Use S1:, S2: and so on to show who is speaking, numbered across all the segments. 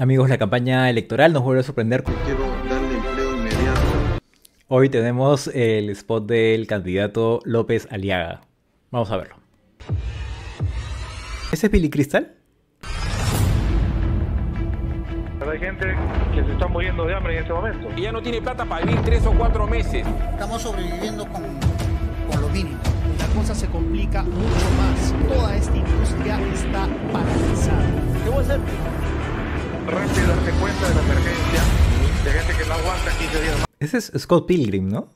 S1: Amigos, la campaña electoral nos vuelve a sorprender. Hoy tenemos el spot del candidato López Aliaga. Vamos a verlo. ¿Ese es Billy Cristal? Hay gente que se está muriendo de hambre en este momento. Y ya no tiene plata para vivir tres o cuatro meses. Estamos sobreviviendo con, con lo mínimo. La cosa se complica mucho más. Toda esta industria está paralizada. ¿Qué voy a hacer? cuenta Ese es Scott Pilgrim, ¿no?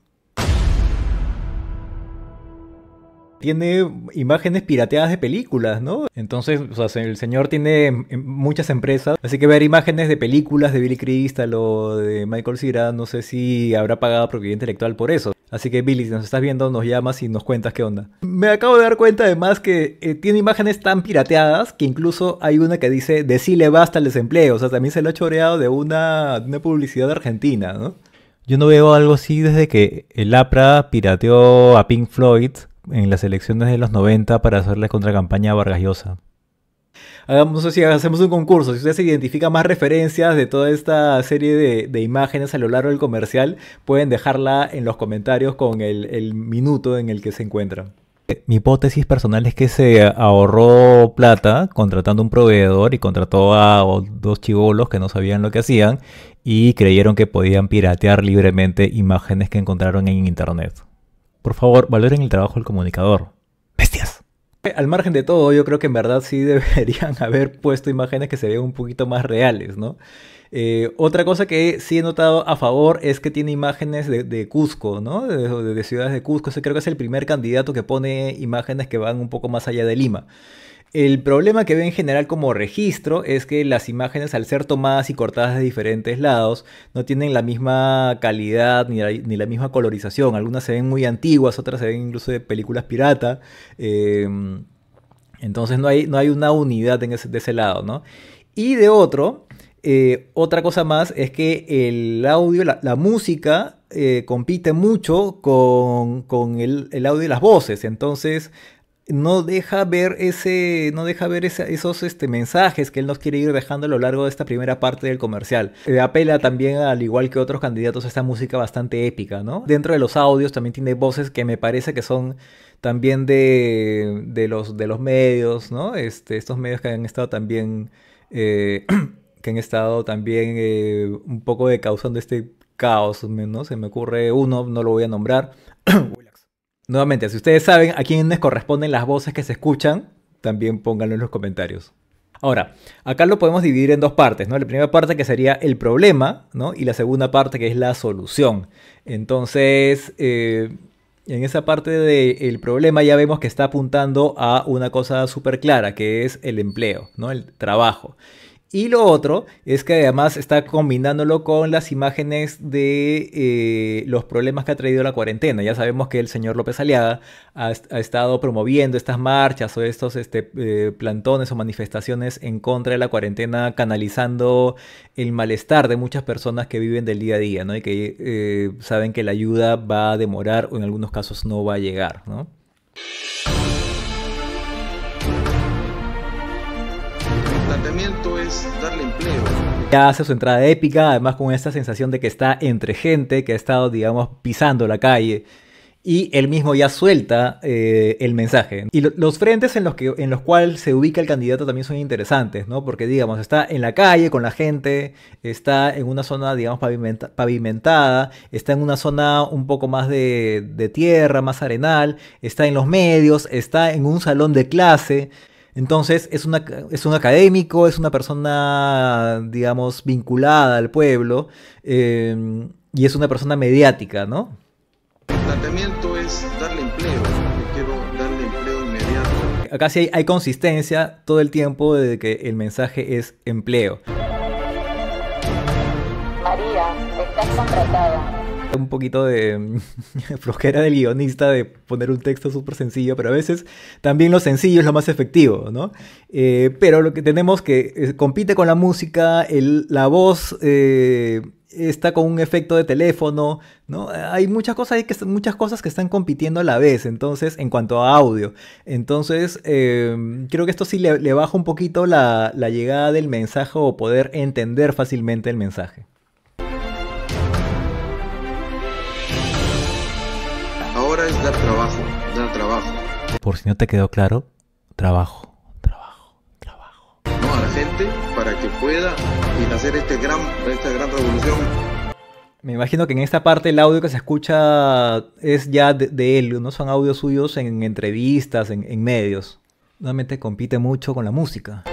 S1: Tiene imágenes pirateadas de películas, ¿no? Entonces, o el señor tiene em, em, muchas empresas, así que ver imágenes de películas de Billy Crystal o de Michael Cera, no sé si habrá pagado propiedad intelectual por eso. Así que Billy, si nos estás viendo, nos llamas y nos cuentas qué onda. Me acabo de dar cuenta además que eh, tiene imágenes tan pirateadas que incluso hay una que dice, de le basta el desempleo. O sea, también se lo ha choreado de una, publicidad argentina, ¿no? Yo no veo algo así desde que el APRA pirateó a Pink Floyd en las elecciones de los 90 para hacerle contracampaña a Vargas Llosa. Hagamos, si hacemos un concurso. Si usted se identifica más referencias de toda esta serie de, imágenes a lo largo del comercial, pueden dejarla en los comentarios con el, el minuto en el que se encuentran. Mi hipótesis personal es que se ahorró plata contratando un proveedor y contrató a dos chivolos que no sabían lo que hacían y creyeron que podían piratear libremente imágenes que encontraron en internet. Por favor, valoren el trabajo del comunicador. Al margen de todo, yo creo que en verdad sí deberían haber puesto imágenes que se vean un poquito más reales, ¿no? Eh, otra cosa que sí he notado a favor es que tiene imágenes de, Cusco, ¿no? De, ciudades de Cusco. Ese creo que es el primer candidato que pone imágenes que van un poco más allá de Lima. El problema que ve en general como registro es que las imágenes al ser tomadas y cortadas de diferentes lados no tienen la misma calidad ni la, misma colorización. Algunas se ven muy antiguas, otras se ven incluso de películas pirata. Em, entonces no hay, no hay, una unidad en ese, de ese lado, ¿no? Y de otro, eh, otra cosa más es que el audio, la, música eh, compite mucho con, el, audio y las voces, entonces no deja ver ese, no deja ver esos este, mensajes que él nos quiere ir dejando a lo largo de esta primera parte del comercial. Eh, apela también, al igual que otros candidatos, a esta música bastante épica, ¿no? Dentro de los audios también tiene voces que me parece que son también de, de los, de los medios, ¿no? Este, estos medios que han estado también... Eh, que han estado también eh, un poco de causando este caos, ¿no? Se me ocurre uno, no lo voy a nombrar. Nuevamente, si ustedes saben a quiénes corresponden las voces que se escuchan, también pónganlo en los comentarios. Ahora, acá lo podemos dividir en dos partes, ¿no? La primera parte que sería el problema, ¿no? Y la segunda parte que es la solución. Entonces, eh, en esa parte del problema ya vemos que está apuntando a una cosa súper clara, que es el empleo, ¿no? El trabajo. Y lo otro es que además está combinándolo con las imágenes de eh, los problemas que ha traído la cuarentena. Ya sabemos que el señor López Aliada ha, estado promoviendo estas marchas o estos este, eh, plantones o manifestaciones en contra de la cuarentena, canalizando el malestar de muchas personas que viven del día a día ¿no? y que eh, saben que la ayuda va a demorar o en algunos casos no va a llegar. ¿no? planteamiento es darle empleo. Ya hace su entrada épica, además con esta sensación de que está entre gente que ha estado, digamos, pisando la calle. Y él mismo ya suelta eh, el mensaje. Y los frentes en los, que, en los cuales se ubica el candidato también son interesantes, ¿no? Porque, digamos, está en la calle con la gente, está en una zona, digamos, pavimentada, está en una zona un poco más de, de tierra, más arenal, está en los medios, está en un salón de clase. Entonces es, una, es un académico, es una persona, digamos, vinculada al pueblo em, y es una persona mediática, ¿no? El planteamiento es darle empleo, quiero darle empleo inmediato. Acá sí hay, hay consistencia todo el tiempo de que el mensaje es empleo. Un poquito de flojera del guionista de poner un texto súper sencillo, pero a veces también lo sencillo es lo más efectivo, ¿no? Eh, pero lo que tenemos que eh, compite con la música, la voz eh, está con un efecto de teléfono, ¿no? Hay muchas cosas, que, muchas cosas que están compitiendo a la vez, entonces, en cuanto a audio. Entonces, em, creo que esto sí le, baja un poquito la, llegada del mensaje o poder entender fácilmente el mensaje. es dar trabajo, dar trabajo. Por si no te quedó claro, trabajo, trabajo, trabajo. No, a la gente para que pueda y hacer este gran, esta gran revolución. Me imagino que en esta parte el audio que se escucha es ya de, él, no son audios suyos en, entrevistas, en, en medios. Nuevamente compite mucho con la música.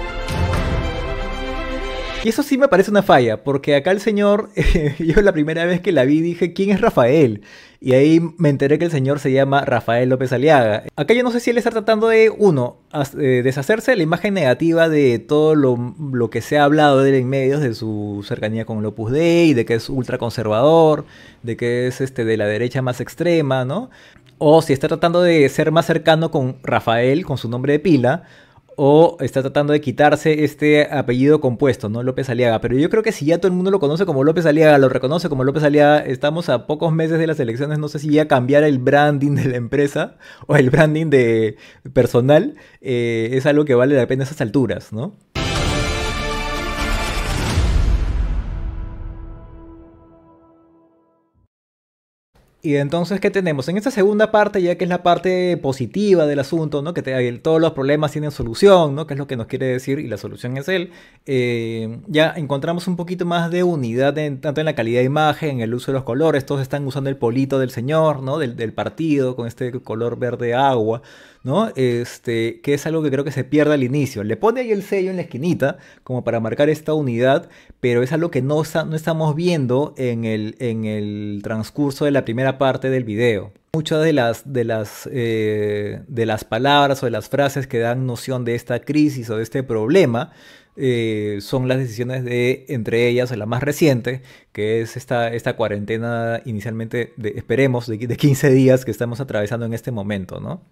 S1: Y eso sí me parece una falla, porque acá el señor, yo la primera vez que la vi dije, ¿quién es Rafael? Y ahí me enteré que el señor se llama Rafael López Aliaga. Acá yo no sé si él está tratando de, uno, eh, deshacerse de la imagen negativa de todo lo, que se ha hablado de él en medios, de su cercanía con el Opus Dei, de que es ultraconservador, de que es este, de la derecha más extrema, ¿no? O si está tratando de ser más cercano con Rafael, con su nombre de pila, o está tratando de quitarse este apellido compuesto, ¿no? López Aliaga. Pero yo creo que si ya todo el mundo lo conoce como López Aliaga, lo reconoce como López Aliaga, estamos a pocos meses de las elecciones, no sé si ya cambiar el branding de la empresa o el branding de personal eh, es algo que vale la pena a esas alturas, ¿no? Y entonces, ¿qué tenemos? En esta segunda parte, ya que es la parte positiva del asunto, ¿no? Que todos los problemas tienen solución, ¿no? Que es lo que nos quiere decir, y la solución es él. Eh, ya encontramos un poquito más de unidad, tanto en la calidad de imagen, en el uso de los colores. Todos están usando el polito del señor, ¿no? Del, partido, con este color verde agua, ¿no? Este, que es algo que creo que se pierde al inicio. Le pone ahí el sello en la esquinita, como para marcar esta unidad, pero es algo que no, no estamos viendo en el, en el transcurso de la primera parte, parte del video. Muchas de las, de, las, eh, de las palabras o de las frases que dan noción de esta crisis o de este problema eh, son las decisiones de, entre ellas, la más reciente, que es esta, esta cuarentena inicialmente, de, esperemos, de, 15 días que estamos atravesando en este momento, ¿no?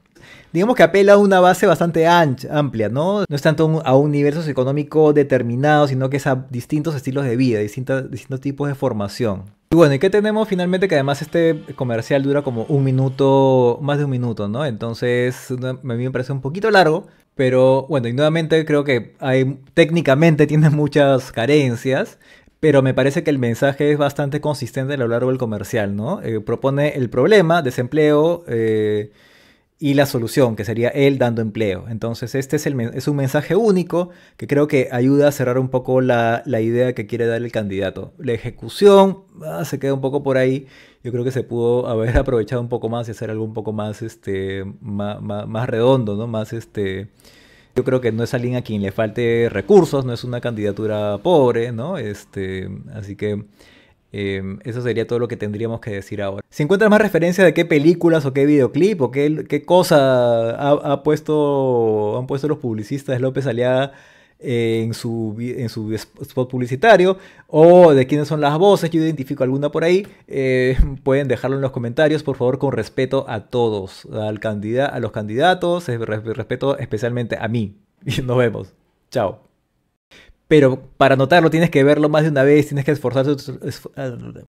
S1: Digamos que apela a una base bastante amplia, ¿no? No es tanto a un universo económico determinado, sino que es a distintos estilos de vida, distintos tipos de formación. Y bueno, ¿y qué tenemos finalmente? Que además este comercial dura como un minuto, más de un minuto, ¿no? Entonces, a mí me parece un poquito largo, pero bueno, y nuevamente creo que hay, técnicamente tiene muchas carencias, pero me parece que el mensaje es bastante consistente a lo largo del comercial, ¿no? Eh, propone el problema, desempleo, eh, y la solución, que sería él dando empleo. Entonces, este es, el, es un mensaje único que creo que ayuda a cerrar un poco la, idea que quiere dar el candidato. La ejecución ah, se queda un poco por ahí. Yo creo que se pudo haber aprovechado un poco más y hacer algo un poco más, este, más, más redondo, ¿no? Más, este... Yo creo que no es alguien a quien le falte recursos, no es una candidatura pobre, ¿no? Este, así que Em, eso sería todo lo que tendríamos que decir ahora. Si encuentras más referencia de qué películas o qué videoclip o qué, qué cosa ha, puesto, han puesto los publicistas López Aliada en su, en su spot publicitario o de quiénes son las voces, yo identifico alguna por ahí, eh, pueden dejarlo en los comentarios, por favor, con respeto a todos, al a los candidatos, respeto especialmente a mí. Y nos vemos. Chao pero para notarlo tienes que verlo más de una vez, tienes que esforzarte,